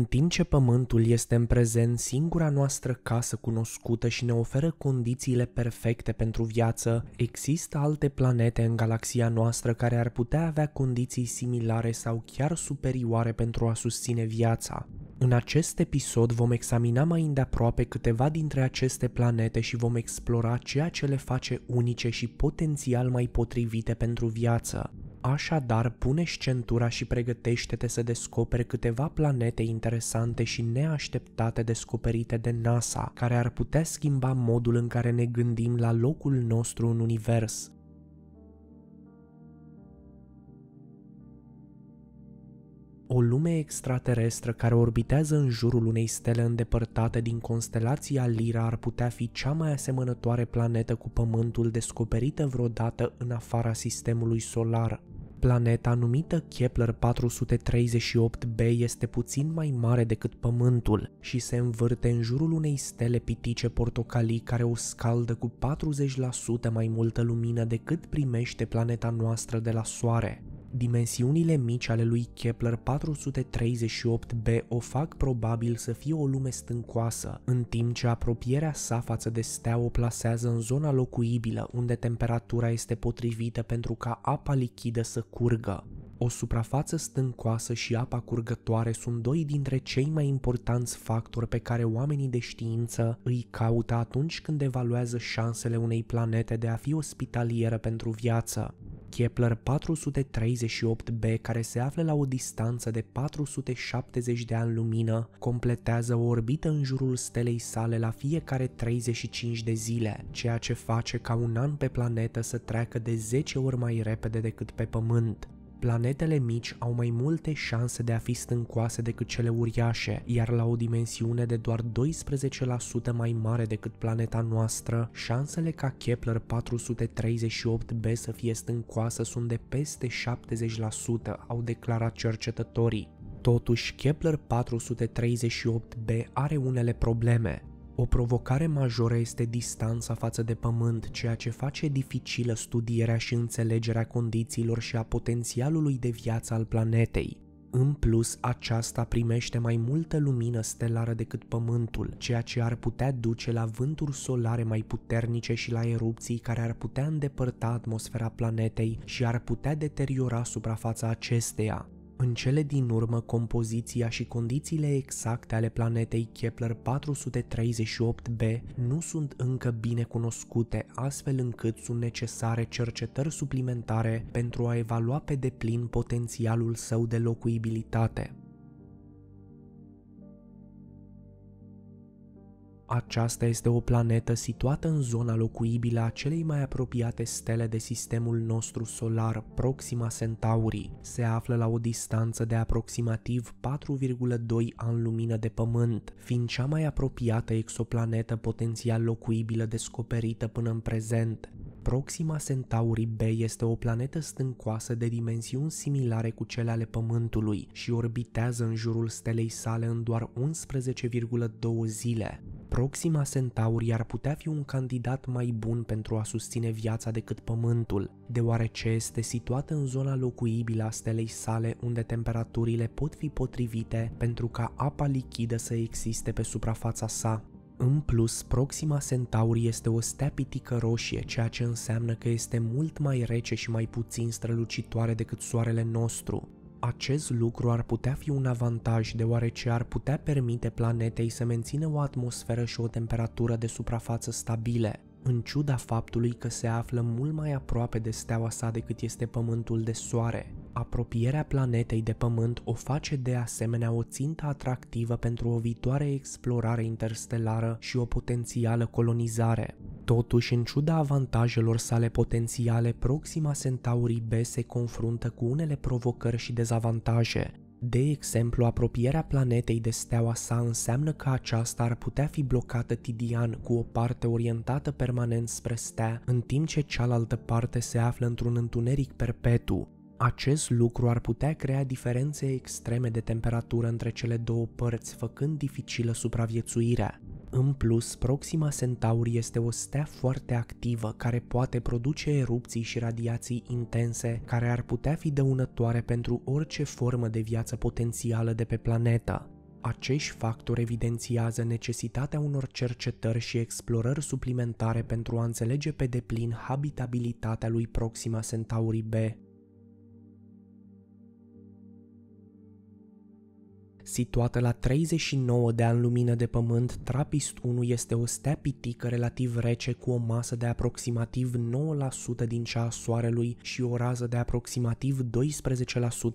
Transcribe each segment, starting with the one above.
În timp ce Pământul este în prezent singura noastră casă cunoscută și ne oferă condițiile perfecte pentru viață, există alte planete în galaxia noastră care ar putea avea condiții similare sau chiar superioare pentru a susține viața. În acest episod vom examina mai îndeaproape câteva dintre aceste planete și vom explora ceea ce le face unice și potențial mai potrivite pentru viață. Așadar, pune centura și pregătește-te să descoperi câteva planete interesante și neașteptate descoperite de NASA, care ar putea schimba modul în care ne gândim la locul nostru în univers. o lume extraterestră care orbitează în jurul unei stele îndepărtate din constelația Lira ar putea fi cea mai asemănătoare planetă cu Pământul descoperită vreodată în afara sistemului solar. Planeta numită Kepler 438b este puțin mai mare decât Pământul și se învârte în jurul unei stele pitice portocalii care o scaldă cu 40% mai multă lumină decât primește planeta noastră de la Soare. Dimensiunile mici ale lui Kepler 438b o fac probabil să fie o lume stâncoasă, în timp ce apropierea sa față de stea o plasează în zona locuibilă, unde temperatura este potrivită pentru ca apa lichidă să curgă. O suprafață stâncoasă și apa curgătoare sunt doi dintre cei mai importanți factori pe care oamenii de știință îi caută atunci când evaluează șansele unei planete de a fi ospitalieră pentru viață. Kepler 438b, care se află la o distanță de 470 de ani lumină, completează o orbită în jurul stelei sale la fiecare 35 de zile, ceea ce face ca un an pe planetă să treacă de 10 ori mai repede decât pe Pământ. Planetele mici au mai multe șanse de a fi stâncoase decât cele uriașe, iar la o dimensiune de doar 12% mai mare decât planeta noastră, șansele ca Kepler 438b să fie stâncoasă sunt de peste 70%, au declarat cercetătorii. Totuși, Kepler 438b are unele probleme. O provocare majoră este distanța față de pământ, ceea ce face dificilă studierea și înțelegerea condițiilor și a potențialului de viață al planetei. În plus, aceasta primește mai multă lumină stelară decât Pământul, ceea ce ar putea duce la vânturi solare mai puternice și la erupții care ar putea îndepărta atmosfera planetei și ar putea deteriora suprafața acesteia. În cele din urmă, compoziția și condițiile exacte ale planetei Kepler 438b nu sunt încă bine cunoscute, astfel încât sunt necesare cercetări suplimentare pentru a evalua pe deplin potențialul său de locuibilitate. Aceasta este o planetă situată în zona locuibilă a celei mai apropiate stele de sistemul nostru solar, Proxima Centauri. Se află la o distanță de aproximativ 4,2 ani lumină de Pământ, fiind cea mai apropiată exoplanetă potențial locuibilă descoperită până în prezent. Proxima Centauri B este o planetă stâncoasă de dimensiuni similare cu cele ale Pământului și orbitează în jurul stelei sale în doar 11,2 zile. Proxima Centauri ar putea fi un candidat mai bun pentru a susține viața decât Pământul, deoarece este situată în zona locuibilă a stelei sale unde temperaturile pot fi potrivite pentru ca apa lichidă să existe pe suprafața sa. În plus, Proxima Centauri este o stea pitică roșie, ceea ce înseamnă că este mult mai rece și mai puțin strălucitoare decât soarele nostru. Acest lucru ar putea fi un avantaj deoarece ar putea permite planetei să mențină o atmosferă și o temperatură de suprafață stabile, în ciuda faptului că se află mult mai aproape de steaua sa decât este pământul de soare. Apropierea planetei de Pământ o face de asemenea o țintă atractivă pentru o viitoare explorare interstelară și o potențială colonizare. Totuși, în ciuda avantajelor sale potențiale, Proxima Centauri B se confruntă cu unele provocări și dezavantaje. De exemplu, apropierea planetei de steaua sa înseamnă că aceasta ar putea fi blocată tidian cu o parte orientată permanent spre stea, în timp ce cealaltă parte se află într-un întuneric perpetu. Acest lucru ar putea crea diferențe extreme de temperatură între cele două părți, făcând dificilă supraviețuirea. În plus, Proxima Centauri este o stea foarte activă care poate produce erupții și radiații intense care ar putea fi dăunătoare pentru orice formă de viață potențială de pe planetă. Acești factori evidențiază necesitatea unor cercetări și explorări suplimentare pentru a înțelege pe deplin habitabilitatea lui Proxima Centauri B. Situată la 39 de ani lumină de pământ, Trapist 1 este o stea pitică relativ rece cu o masă de aproximativ 9% din cea a soarelui și o rază de aproximativ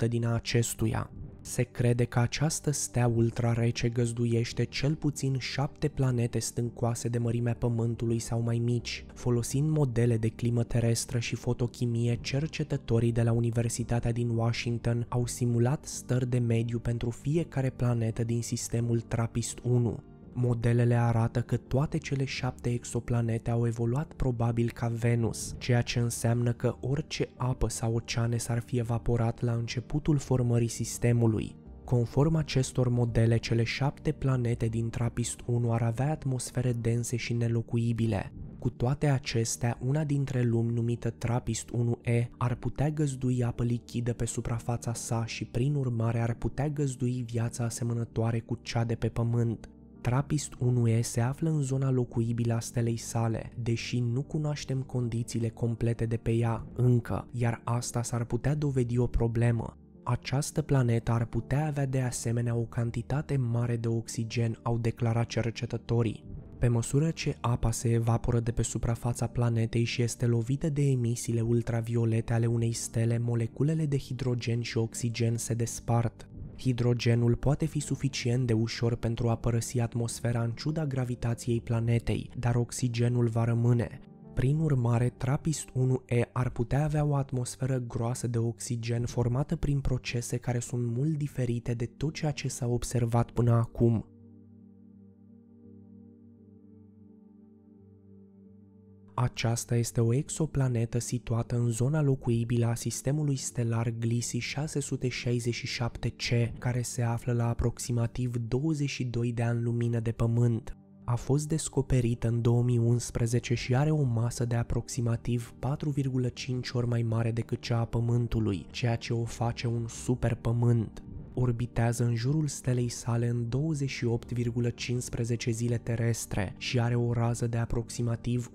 12% din a acestuia. Se crede că această stea ultrarece găzduiește cel puțin șapte planete stâncoase de mărimea Pământului sau mai mici. Folosind modele de climă terestră și fotochimie, cercetătorii de la Universitatea din Washington au simulat stări de mediu pentru fiecare planetă din sistemul TRAPPIST-1. Modelele arată că toate cele șapte exoplanete au evoluat probabil ca Venus, ceea ce înseamnă că orice apă sau oceane s-ar fi evaporat la începutul formării sistemului. Conform acestor modele, cele șapte planete din TRAPPIST-1 ar avea atmosfere dense și nelocuibile. Cu toate acestea, una dintre lumi numită TRAPPIST-1E ar putea găzdui apă lichidă pe suprafața sa și prin urmare ar putea găzdui viața asemănătoare cu cea de pe Pământ. Trapist 1E se află în zona locuibilă a stelei sale, deși nu cunoaștem condițiile complete de pe ea încă, iar asta s-ar putea dovedi o problemă. Această planetă ar putea avea de asemenea o cantitate mare de oxigen, au declarat cercetătorii. Pe măsură ce apa se evaporă de pe suprafața planetei și este lovită de emisiile ultraviolete ale unei stele, moleculele de hidrogen și oxigen se despart. Hidrogenul poate fi suficient de ușor pentru a părăsi atmosfera în ciuda gravitației planetei, dar oxigenul va rămâne. Prin urmare, TRAPPIST-1E ar putea avea o atmosferă groasă de oxigen formată prin procese care sunt mult diferite de tot ceea ce s-a observat până acum. Aceasta este o exoplanetă situată în zona locuibilă a sistemului stelar Gliese 667C, care se află la aproximativ 22 de ani lumină de Pământ. A fost descoperită în 2011 și are o masă de aproximativ 4,5 ori mai mare decât cea a Pământului, ceea ce o face un super Pământ orbitează în jurul stelei sale în 28,15 zile terestre și are o rază de aproximativ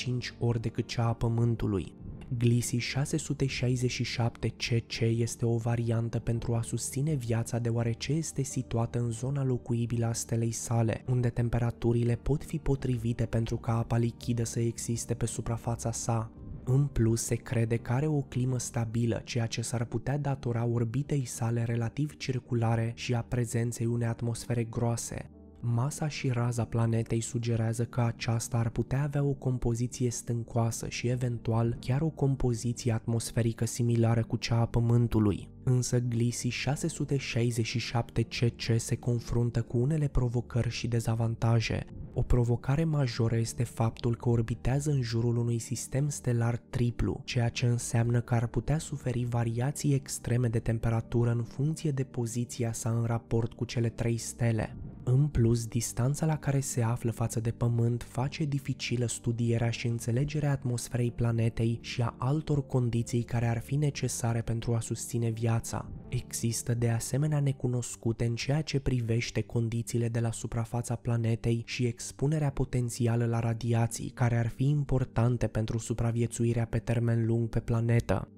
1,5 ori decât cea a Pământului. Glisi 667 CC este o variantă pentru a susține viața deoarece este situată în zona locuibilă a stelei sale, unde temperaturile pot fi potrivite pentru ca apa lichidă să existe pe suprafața sa. În plus, se crede că are o climă stabilă, ceea ce s-ar putea datora orbitei sale relativ circulare și a prezenței unei atmosfere groase. Masa și raza planetei sugerează că aceasta ar putea avea o compoziție stâncoasă și eventual chiar o compoziție atmosferică similară cu cea a Pământului. Însă Glisi 667CC se confruntă cu unele provocări și dezavantaje. O provocare majoră este faptul că orbitează în jurul unui sistem stelar triplu, ceea ce înseamnă că ar putea suferi variații extreme de temperatură în funcție de poziția sa în raport cu cele trei stele. În plus, distanța la care se află față de Pământ face dificilă studierea și înțelegerea atmosferei planetei și a altor condiții care ar fi necesare pentru a susține viața. Există de asemenea necunoscute în ceea ce privește condițiile de la suprafața planetei și expunerea potențială la radiații, care ar fi importante pentru supraviețuirea pe termen lung pe planetă.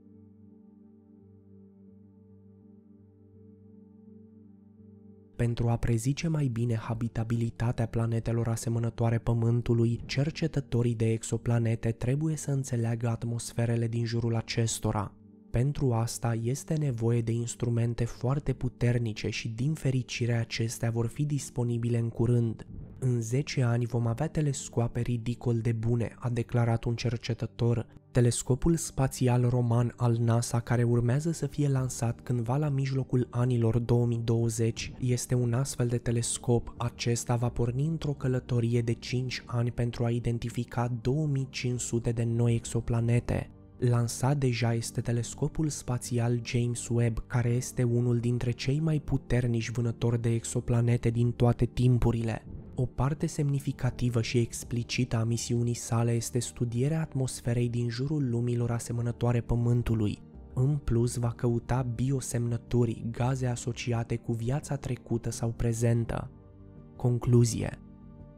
Pentru a prezice mai bine habitabilitatea planetelor asemănătoare Pământului, cercetătorii de exoplanete trebuie să înțeleagă atmosferele din jurul acestora. Pentru asta este nevoie de instrumente foarte puternice și din fericire acestea vor fi disponibile în curând. În 10 ani vom avea telescoape ridicol de bune, a declarat un cercetător. Telescopul spațial roman al NASA, care urmează să fie lansat cândva la mijlocul anilor 2020, este un astfel de telescop. Acesta va porni într-o călătorie de 5 ani pentru a identifica 2500 de noi exoplanete. Lansat deja este telescopul spațial James Webb, care este unul dintre cei mai puternici vânători de exoplanete din toate timpurile. O parte semnificativă și explicită a misiunii sale este studierea atmosferei din jurul lumilor asemănătoare Pământului. În plus, va căuta biosemnături, gaze asociate cu viața trecută sau prezentă. Concluzie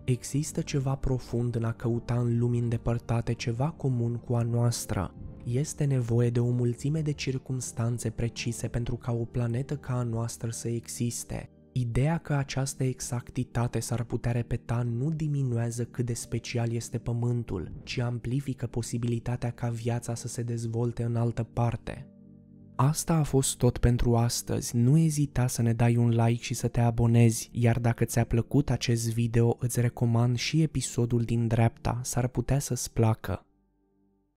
Există ceva profund în a căuta în lumi îndepărtate ceva comun cu a noastră. Este nevoie de o mulțime de circumstanțe precise pentru ca o planetă ca a noastră să existe – Ideea că această exactitate s-ar putea repeta nu diminuează cât de special este Pământul, ci amplifică posibilitatea ca viața să se dezvolte în altă parte. Asta a fost tot pentru astăzi. Nu ezita să ne dai un like și să te abonezi, iar dacă ți-a plăcut acest video, îți recomand și episodul din dreapta, s-ar putea să-ți placă.